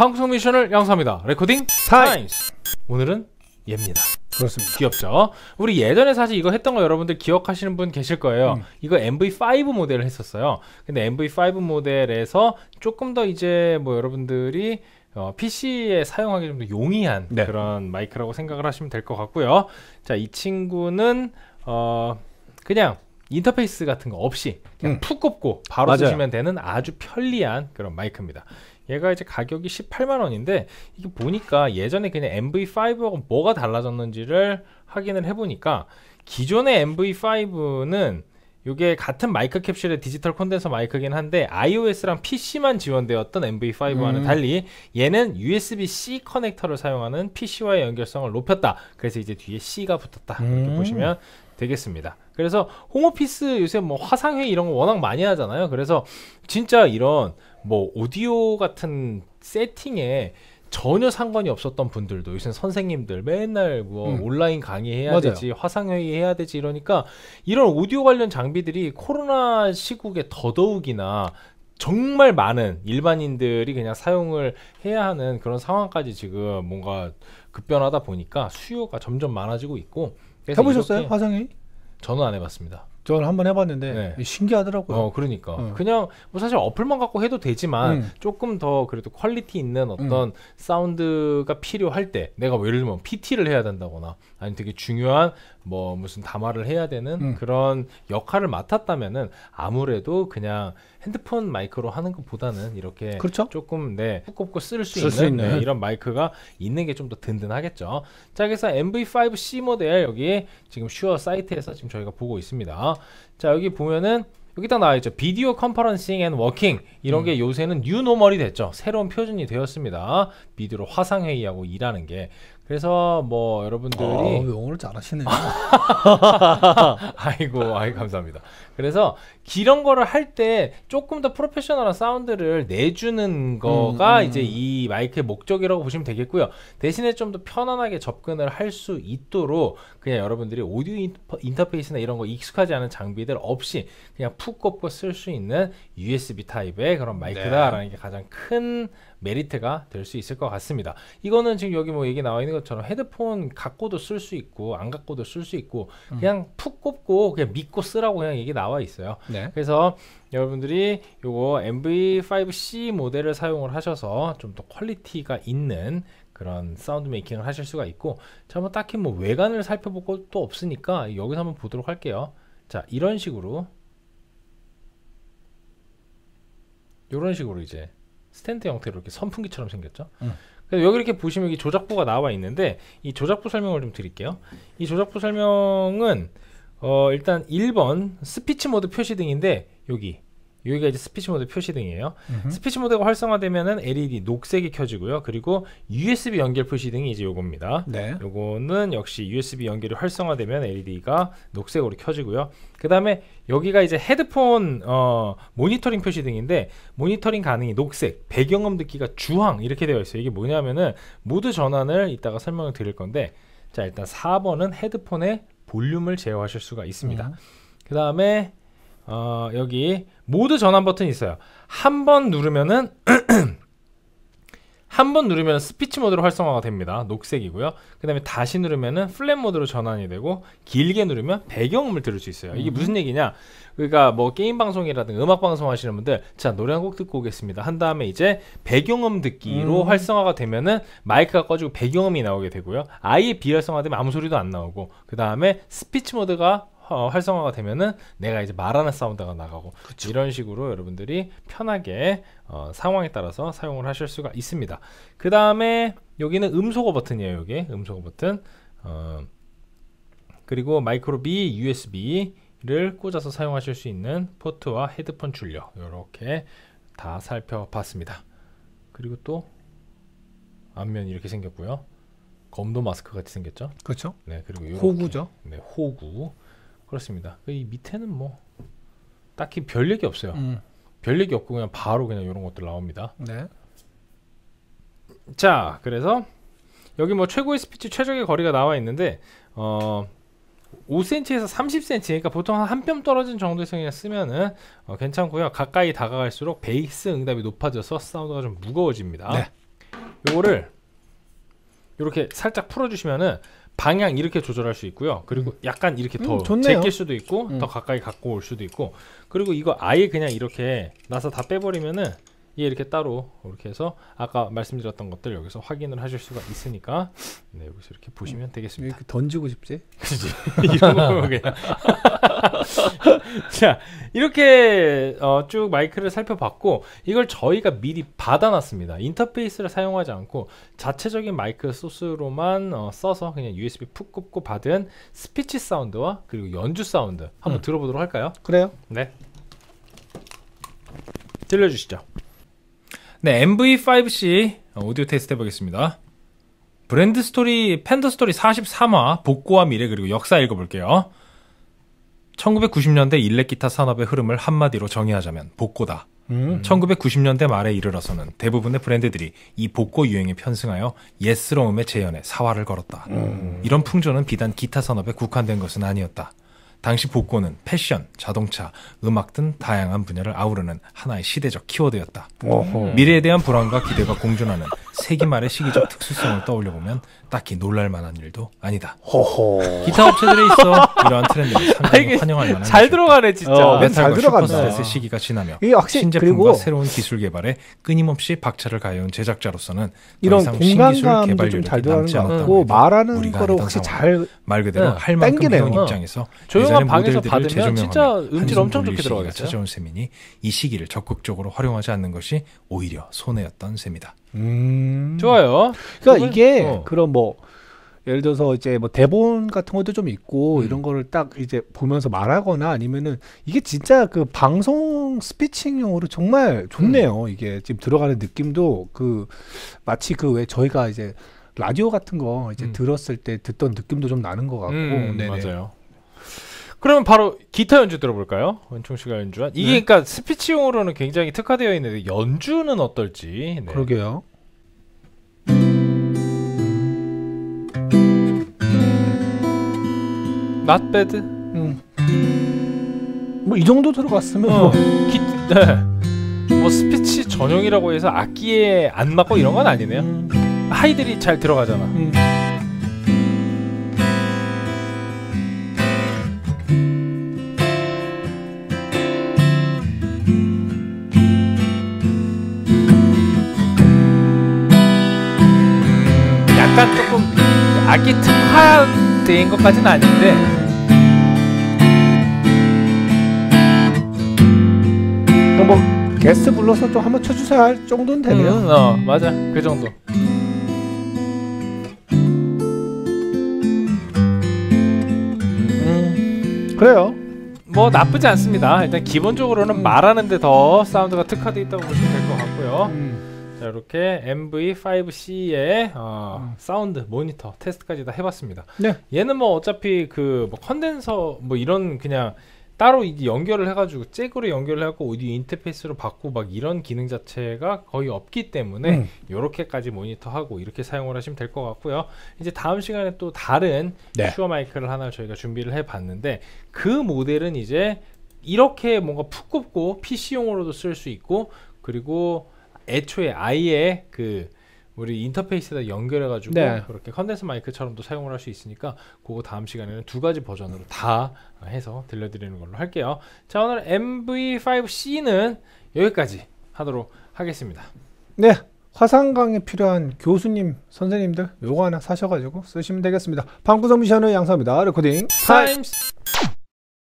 방송 미션을 양성합니다. 레코딩 타임스. 오늘은 얘입니다. 그렇습니다. 귀엽죠? 우리 예전에 사실 이거 했던 거 여러분들 기억하시는 분 계실 거예요. 음. 이거 MV5 모델을 했었어요. 근데 MV5 모델에서 조금 더 이제 뭐 여러분들이 어, PC에 사용하기 좀 더 용이한 네. 그런 마이크라고 생각을 하시면 될 것 같고요. 자, 이 친구는 어, 그냥 인터페이스 같은 거 없이 그냥 음. 푹 꼽고 바로 맞아요. 쓰시면 되는 아주 편리한 그런 마이크입니다. 얘가 이제 가격이 18만 원인데 이게 보니까 예전에 그냥 MV5하고 뭐가 달라졌는지를 확인을 해보니까 기존의 MV5는 이게 같은 마이크 캡슐의 디지털 콘덴서 마이크긴 한데 iOS랑 PC만 지원되었던 MV5와는 음. 달리 얘는 USB-C 커넥터를 사용하는 PC와의 연결성을 높였다. 그래서 이제 뒤에 C가 붙었다. 이렇게 음. 보시면 되겠습니다. 그래서 홈오피스 요새 뭐 화상회 이런 거 워낙 많이 하잖아요. 그래서 진짜 이런 뭐 오디오 같은 세팅에 전혀 상관이 없었던 분들도 요새 선생님들 맨날 뭐 음. 온라인 강의해야 맞아요. 되지 화상회의 해야 되지 이러니까 이런 오디오 관련 장비들이 코로나 시국에 더더욱이나 정말 많은 일반인들이 그냥 사용을 해야 하는 그런 상황까지 지금 뭔가 급변하다 보니까 수요가 점점 많아지고 있고 해보셨어요? 화성회의 저는 안 해봤습니다. 저는 한번 해봤는데 네. 신기하더라고요. 어, 그러니까 음. 그냥 뭐 사실 어플만 갖고 해도 되지만 음. 조금 더 그래도 퀄리티 있는 음. 어떤 음. 사운드가 필요할 때 내가 뭐 예를 들면 PT를 해야 된다거나 아니면 되게 중요한 뭐 무슨 담화를 해야 되는 음. 그런 역할을 맡았다면은 아무래도 그냥 핸드폰 마이크로 하는 것보다는 이렇게 그렇죠? 조금 네 꼽고 쓸 수 있는, 있는. 네, 이런 마이크가 있는 게 좀 더 든든하겠죠. 자 그래서 MV5C 모델 여기 지금 슈어 사이트에서 지금 저희가 보고 있습니다. 자 여기 보면은 여기 딱 나와있죠 비디오 컨퍼런싱 앤 워킹 이런 음. 요새는 뉴노멀이 됐죠 새로운 표준이 되었습니다 비디오로 화상회의하고 일하는 게 그래서 뭐 여러분들이 아, 영어를 잘하시네요. 아이고, 아이 감사합니다. 그래서 이런 거를 할 때 조금 더 프로페셔널한 사운드를 내주는 거가 음, 음. 이제 이 마이크의 목적이라고 보시면 되겠고요. 대신에 좀 더 편안하게 접근을 할 수 있도록 그냥 여러분들이 오디오 인터페이스나 이런 거 익숙하지 않은 장비들 없이 그냥 푹 꼽고 쓸 수 있는 USB 타입의 그런 마이크다라는 네. 게 가장 큰 메리트가 될 수 있을 것 같습니다. 이거는 지금 여기 뭐 얘기 나와 있는 것처럼 헤드폰 갖고도 쓸 수 있고 안 갖고도 쓸 수 있고 음. 그냥 푹 꼽고 그냥 믿고 쓰라고 그냥 얘기 나와 있어요. 네. 그래서 여러분들이 요거 MV5C 모델을 사용을 하셔서 좀 더 퀄리티가 있는 그런 사운드 메이킹을 하실 수가 있고 자뭐 딱히 뭐 외관을 살펴볼 것도 없으니까 여기서 한번 보도록 할게요 자 이런 식으로 이런 식으로 이제 스탠드 형태로 이렇게 선풍기처럼 생겼죠. 음. 그래서 여기 이렇게 보시면 여기 조작부가 나와 있는데 이 조작부 설명을 좀 드릴게요. 이 조작부 설명은 어 일단 1번 스피치 모드 표시 등인데 여기 여기가 이제 스피치 모드 표시등이에요. 으흠. 스피치 모드가 활성화되면은 LED 녹색이 켜지고요. 그리고 USB 연결 표시등이 이제 요겁니다. 네. 요거는 역시 USB 연결이 활성화되면 LED가 녹색으로 켜지고요. 그다음에 여기가 이제 헤드폰 어, 모니터링 표시등인데 모니터링 가능이 녹색, 배경음 듣기가 주황 이렇게 되어 있어요. 이게 뭐냐면은 모드 전환을 이따가 설명을 드릴 건데 자, 일단 4번은 헤드폰의 볼륨을 제어하실 수가 있습니다. 음. 그 다음에 어, 여기 모드 전환 버튼이 있어요 한 번 누르면은 한 번 누르면 스피치 모드로 활성화가 됩니다 녹색이고요 그 다음에 다시 누르면은 플랫 모드로 전환이 되고 길게 누르면 배경음을 들을 수 있어요 이게 음. 무슨 얘기냐 그러니까 뭐 게임 방송이라든가 음악 방송 하시는 분들 자 노래 한 곡 듣고 오겠습니다 한 다음에 이제 배경음 듣기로 음. 활성화가 되면은 마이크가 꺼지고 배경음이 나오게 되고요 아예 비활성화되면 아무 소리도 안 나오고 그 다음에 스피치 모드가 어, 활성화가 되면은 내가 이제 말하는 사운드가 나가고 그쵸. 이런 식으로 여러분들이 편하게 어, 상황에 따라서 사용을 하실 수가 있습니다. 그 다음에 여기는 음소거 버튼이에요. 여기 음소거 버튼. 어, 그리고 마이크로 비 USB를 꽂아서 사용하실 수 있는 포트와 헤드폰 출력 이렇게 다 살펴봤습니다. 그리고 또 앞면 이렇게 생겼고요. 검도 마스크 같이 생겼죠? 그렇죠. 네, 그리고 요렇게. 호구죠. 네, 호구. 그렇습니다. 이 밑에는 뭐 딱히 별 얘기 없어요. 음. 별 얘기 없고 그냥 바로 그냥 이런 것들 나옵니다. 네. 자, 그래서 여기 뭐 최고의 스피치 최적의 거리가 나와 있는데 어 5cm에서 30cm 그러니까 보통 한뼘 떨어진 정도에서 그냥 쓰면은 어, 괜찮고요. 가까이 다가갈수록 베이스 응답이 높아져서 사운드가 좀 무거워집니다. 네. 요거를 이렇게 살짝 풀어주시면은 방향 이렇게 조절할 수 있고요. 그리고 음. 약간 이렇게 음, 더 음, 제낄 수도 있고 음. 더 가까이 갖고 올 수도 있고 그리고 이거 아예 그냥 이렇게 나서 다 빼버리면은 이 예, 이렇게 따로 이렇게 해서 아까 말씀드렸던 것들 여기서 확인을 하실 수가 있으니까 네 여기서 이렇게 보시면 음, 되겠습니다. 이렇게 던지고 싶지? 그지 이런 거 그냥 자 이렇게 어, 쭉 마이크를 살펴봤고 이걸 저희가 미리 받아놨습니다. 인터페이스를 사용하지 않고 자체적인 마이크 소스로만 어, 써서 그냥 USB 푹 꽂고 받은 스피치 사운드와 그리고 연주 사운드 한번 음. 들어보도록 할까요? 그래요? 네. 들려주시죠. 네, MV5C 오디오 테스트 해보겠습니다. 브랜드 스토리, 팬더 스토리 43화, 복고와 미래 그리고 역사 읽어볼게요. 1990년대 일렉기타 산업의 흐름을 한마디로 정의하자면 복고다. 음. 1990년대 말에 이르러서는 대부분의 브랜드들이 이 복고 유행에 편승하여 옛스러움의 재현에 사활을 걸었다. 음. 이런 풍조는 비단 기타 산업에 국한된 것은 아니었다. 당시 복고는 패션, 자동차, 음악 등 다양한 분야를 아우르는 하나의 시대적 키워드였다. 어허. 미래에 대한 불안과 기대가 공존하는 세기말의 시기적 특수성을 떠올려 보면 딱히 놀랄만한 일도 아니다. 호호. 기타 업체들에 있어 이러한 트렌드를 상당히 환영할 만한 잘 들어가네 진짜. 어, 잘 들어간다. 시기가 지나며 이게 확실히 신제품과 그리고 새로운 기술 개발에 끊임없이 박차를 가해온 제작자로서는 이런 공간감도 좀잘 들어가는 것고 말하는 거를 혹시 잘 말 그대로 네. 할 만큼 배운 입장에서 어, 조용한 방에서 받으면 진짜 음질 엄청 좋게 들어가겠죠. 찾아온 셈이이 시기를 적극적으로 활용하지 않는 것이 오히려 손해였던 셈이다. 음. 좋아요. 그러니까 그건, 이게 어. 그런 뭐 예를 들어서 이제 뭐 대본 같은 것도 좀 있고 음. 이런 거를 딱 이제 보면서 말하거나 아니면은 이게 진짜 그 방송 스피칭용으로 정말 좋네요. 음. 이게 지금 들어가는 느낌도 그 마치 그 왜 저희가 이제 라디오 같은 거 이제 음. 들었을 때 듣던 느낌도 좀 나는 것 같고. 네 맞아요. 그러면 바로 기타 연주 들어볼까요? 원총 씨가 연주한 이게 네. 그러니까 스피치용으로는 굉장히 특화되어 있는데 연주는 어떨지. 네. 그러게요. Not 음. 뭐이 정도 들어갔으면 어. 뭐. 기, 네. 뭐 스피치 전용이라고 해서 악기에 안 맞고 이런 건 아니네요. 음. 하이들이 잘 들어가잖아. 음. 악기 특화된 것까지는 아닌데 뭐 게스트 불러서 좀 한번 쳐주세요 할 정도는 되네요 음, 어 맞아 그 정도 음, 그래요 뭐 나쁘지 않습니다 일단 기본적으로는 말하는데 더 사운드가 특화되어 있다고 보시면 될 것 같고요 음. 자, 이렇게 MV5C의 어, 음. 사운드 모니터 테스트까지 다 해봤습니다. 네. 얘는 뭐 어차피 그뭐 컨덴서 뭐 이런 그냥 따로 이게 연결을 해가지고 잭으로 연결을 해갖고 오디오 인터페이스로 받고 막 이런 기능 자체가 거의 없기 때문에 이렇게까지 음. 모니터하고 이렇게 사용을 하시면 될 것 같고요. 이제 다음 시간에 또 다른 네. 슈어 마이크를 하나 저희가 준비를 해봤는데 그 모델은 이제 이렇게 뭔가 푹 굽고 PC용으로도 쓸 수 있고 그리고 애초에 아예 그 우리 인터페이스에다 연결해가지고 네. 그렇게 컨덴스 마이크처럼도 사용을 할 수 있으니까 그거 다음 시간에는 두 가지 버전으로 다 해서 들려드리는 걸로 할게요. 자 오늘 MV5C는 여기까지 하도록 하겠습니다. 네. 화상강에 필요한 교수님, 선생님들 요거 하나 사셔가지고 쓰시면 되겠습니다. 방구석 미션의 양사입니다. 레코딩 타임스!